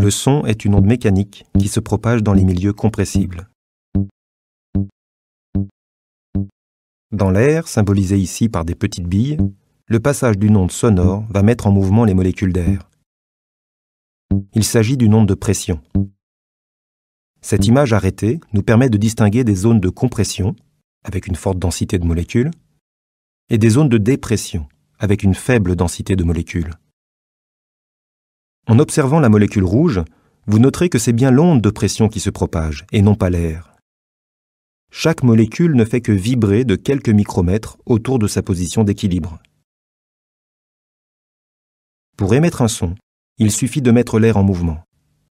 Le son est une onde mécanique qui se propage dans les milieux compressibles. Dans l'air, symbolisé ici par des petites billes, le passage d'une onde sonore va mettre en mouvement les molécules d'air. Il s'agit d'une onde de pression. Cette image arrêtée nous permet de distinguer des zones de compression, avec une forte densité de molécules, et des zones de dépression, avec une faible densité de molécules. En observant la molécule rouge, vous noterez que c'est bien l'onde de pression qui se propage, et non pas l'air. Chaque molécule ne fait que vibrer de quelques micromètres autour de sa position d'équilibre. Pour émettre un son, il suffit de mettre l'air en mouvement.